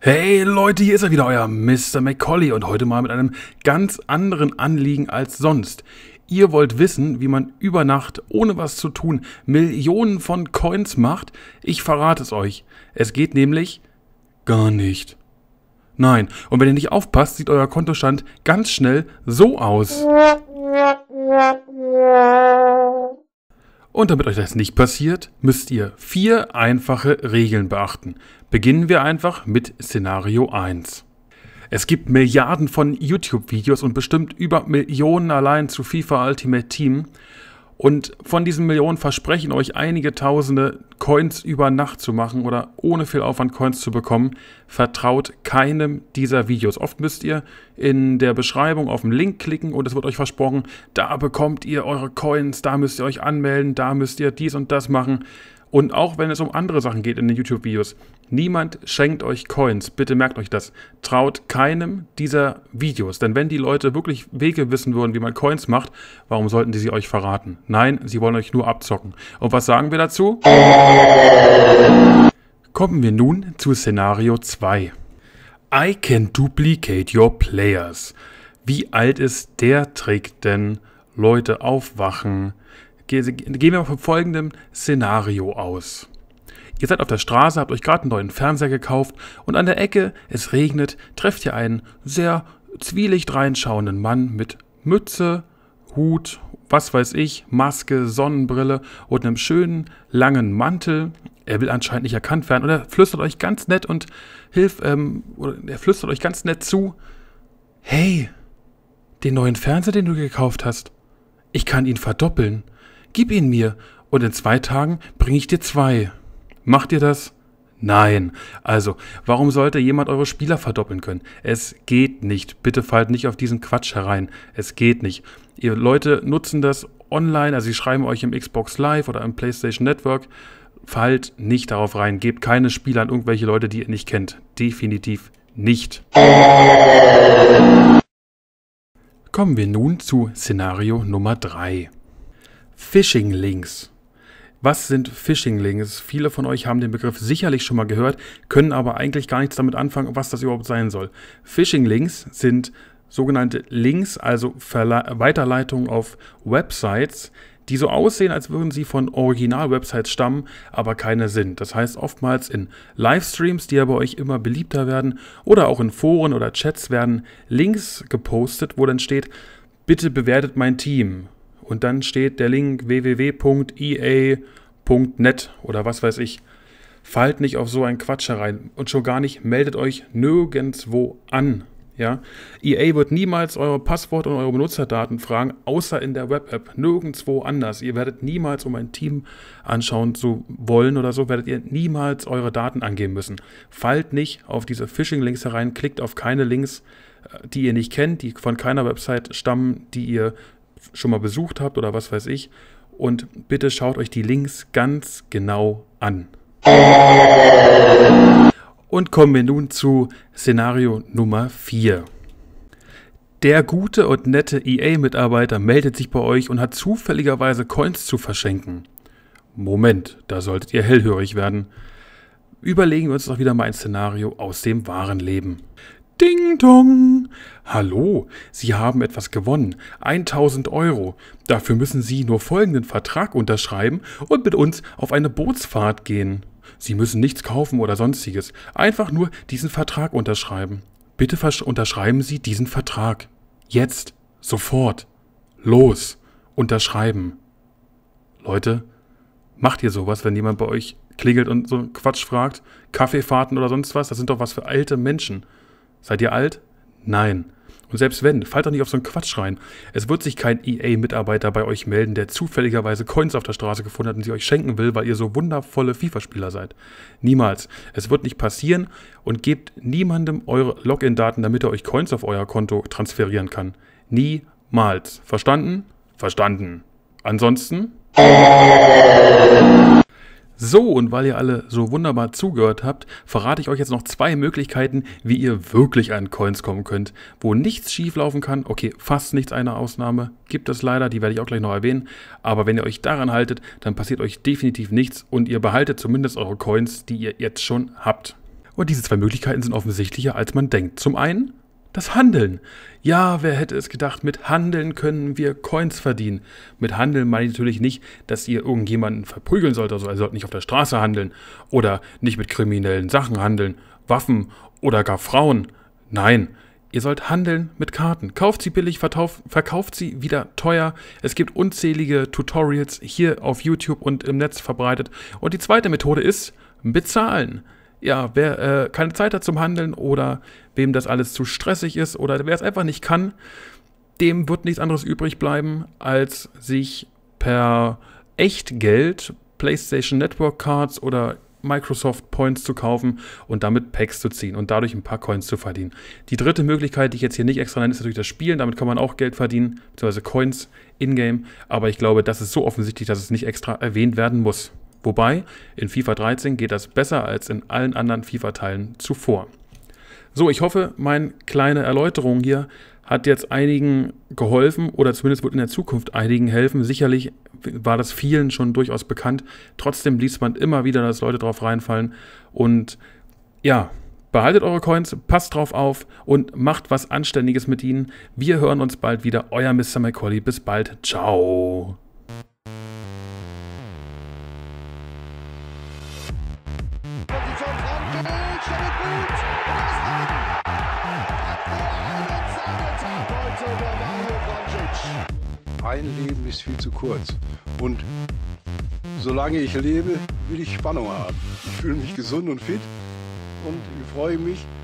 Hey Leute, hier ist er wieder, euer Mr. McCauley und heute mal mit einem ganz anderen Anliegen als sonst. Ihr wollt wissen, wie man über Nacht, ohne was zu tun, Millionen von Coins macht? Ich verrate es euch. Es geht nämlich gar nicht. Nein, und wenn ihr nicht aufpasst, sieht euer Kontostand ganz schnell so aus. Und damit euch das nicht passiert, müsst ihr vier einfache Regeln beachten. Beginnen wir einfach mit Szenario 1. Es gibt Milliarden von YouTube-Videos und bestimmt über Millionen allein zu FIFA Ultimate Team. Und von diesen Millionen versprechen euch einige Tausende, Coins über Nacht zu machen oder ohne viel Aufwand Coins zu bekommen. Vertraut keinem dieser Videos. Oft müsst ihr in der Beschreibung auf den Link klicken und es wird euch versprochen, da bekommt ihr eure Coins, da müsst ihr euch anmelden, da müsst ihr dies und das machen. Und auch wenn es um andere Sachen geht in den YouTube-Videos, niemand schenkt euch Coins. Bitte merkt euch das. Traut keinem dieser Videos. Denn wenn die Leute wirklich Wege wissen würden, wie man Coins macht, warum sollten die sie euch verraten? Nein, sie wollen euch nur abzocken. Und was sagen wir dazu? Kommen wir nun zu Szenario 2. I can duplicate your players. Wie alt ist der Trick denn? Leute aufwachen gehen wir von folgendem Szenario aus. Ihr seid auf der Straße, habt euch gerade einen neuen Fernseher gekauft und an der Ecke, es regnet, trefft ihr einen sehr zwielicht reinschauenden Mann mit Mütze, Hut, was weiß ich, Maske, Sonnenbrille und einem schönen langen Mantel. Er will anscheinend nicht erkannt werden und er flüstert euch ganz nett und hilft, ähm, oder er flüstert euch ganz nett zu, hey, den neuen Fernseher, den du gekauft hast, ich kann ihn verdoppeln. Gib ihn mir, und in zwei Tagen bringe ich dir zwei. Macht ihr das? Nein. Also, warum sollte jemand eure Spieler verdoppeln können? Es geht nicht. Bitte fallt nicht auf diesen Quatsch herein. Es geht nicht. Ihr Leute nutzen das online, also sie schreiben euch im Xbox Live oder im PlayStation Network. Fallt nicht darauf rein. Gebt keine Spieler an irgendwelche Leute, die ihr nicht kennt. Definitiv nicht. Kommen wir nun zu Szenario Nummer 3. Phishing Links. Was sind Phishing Links? Viele von euch haben den Begriff sicherlich schon mal gehört, können aber eigentlich gar nichts damit anfangen, was das überhaupt sein soll. Phishing Links sind sogenannte Links, also Weiterleitungen auf Websites, die so aussehen, als würden sie von Original-Websites stammen, aber keine sind. Das heißt oftmals in Livestreams, die ja bei euch immer beliebter werden, oder auch in Foren oder Chats werden Links gepostet, wo dann steht, bitte bewertet mein Team und dann steht der Link www.ea.net oder was weiß ich. Fallt nicht auf so einen Quatsch herein und schon gar nicht meldet euch nirgendwo an. Ja? EA wird niemals eure Passwort und eure Benutzerdaten fragen, außer in der Web-App, nirgendwo anders. Ihr werdet niemals, um ein Team anschauen zu wollen oder so, werdet ihr niemals eure Daten angeben müssen. Fallt nicht auf diese Phishing-Links herein, klickt auf keine Links, äh, die ihr nicht kennt, die von keiner Website stammen, die ihr schon mal besucht habt oder was weiß ich. Und bitte schaut euch die Links ganz genau an. Und kommen wir nun zu Szenario Nummer 4. Der gute und nette EA-Mitarbeiter meldet sich bei euch und hat zufälligerweise Coins zu verschenken. Moment, da solltet ihr hellhörig werden. Überlegen wir uns doch wieder mal ein Szenario aus dem wahren Leben. Ding dong. Hallo, Sie haben etwas gewonnen. 1000 Euro. Dafür müssen Sie nur folgenden Vertrag unterschreiben und mit uns auf eine Bootsfahrt gehen. Sie müssen nichts kaufen oder sonstiges. Einfach nur diesen Vertrag unterschreiben. Bitte unterschreiben Sie diesen Vertrag. Jetzt. Sofort. Los. Unterschreiben. Leute, macht ihr sowas, wenn jemand bei euch klingelt und so Quatsch fragt? Kaffeefahrten oder sonst was? Das sind doch was für alte Menschen. Seid ihr alt? Nein. Und selbst wenn, fallt doch nicht auf so einen Quatsch rein. Es wird sich kein EA-Mitarbeiter bei euch melden, der zufälligerweise Coins auf der Straße gefunden hat und sie euch schenken will, weil ihr so wundervolle FIFA-Spieler seid. Niemals. Es wird nicht passieren und gebt niemandem eure Login-Daten, damit er euch Coins auf euer Konto transferieren kann. Niemals. Verstanden? Verstanden. Ansonsten? So, und weil ihr alle so wunderbar zugehört habt, verrate ich euch jetzt noch zwei Möglichkeiten, wie ihr wirklich an Coins kommen könnt, wo nichts schieflaufen kann. Okay, fast nichts, eine Ausnahme gibt es leider, die werde ich auch gleich noch erwähnen. Aber wenn ihr euch daran haltet, dann passiert euch definitiv nichts und ihr behaltet zumindest eure Coins, die ihr jetzt schon habt. Und diese zwei Möglichkeiten sind offensichtlicher, als man denkt. Zum einen das Handeln. Ja, wer hätte es gedacht, mit Handeln können wir Coins verdienen. Mit Handeln meine ich natürlich nicht, dass ihr irgendjemanden verprügeln sollt, also ihr sollt nicht auf der Straße handeln oder nicht mit kriminellen Sachen handeln, Waffen oder gar Frauen. Nein, ihr sollt handeln mit Karten. Kauft sie billig, verkauft sie wieder teuer. Es gibt unzählige Tutorials hier auf YouTube und im Netz verbreitet. Und die zweite Methode ist bezahlen ja, wer äh, keine Zeit hat zum Handeln oder wem das alles zu stressig ist oder wer es einfach nicht kann, dem wird nichts anderes übrig bleiben, als sich per Echtgeld PlayStation Network Cards oder Microsoft Points zu kaufen und damit Packs zu ziehen und dadurch ein paar Coins zu verdienen. Die dritte Möglichkeit, die ich jetzt hier nicht extra nenne, ist natürlich das Spielen. Damit kann man auch Geld verdienen, beziehungsweise Coins in-game. Aber ich glaube, das ist so offensichtlich, dass es nicht extra erwähnt werden muss. Wobei, in FIFA 13 geht das besser als in allen anderen FIFA-Teilen zuvor. So, ich hoffe, meine kleine Erläuterung hier hat jetzt einigen geholfen oder zumindest wird in der Zukunft einigen helfen. Sicherlich war das vielen schon durchaus bekannt. Trotzdem liest man immer wieder, dass Leute drauf reinfallen. Und ja, behaltet eure Coins, passt drauf auf und macht was Anständiges mit ihnen. Wir hören uns bald wieder. Euer Mr. McCauley. Bis bald. Ciao. ein Leben ist viel zu kurz. Und solange ich lebe, will ich Spannung haben. Ich fühle mich gesund und fit und ich freue mich,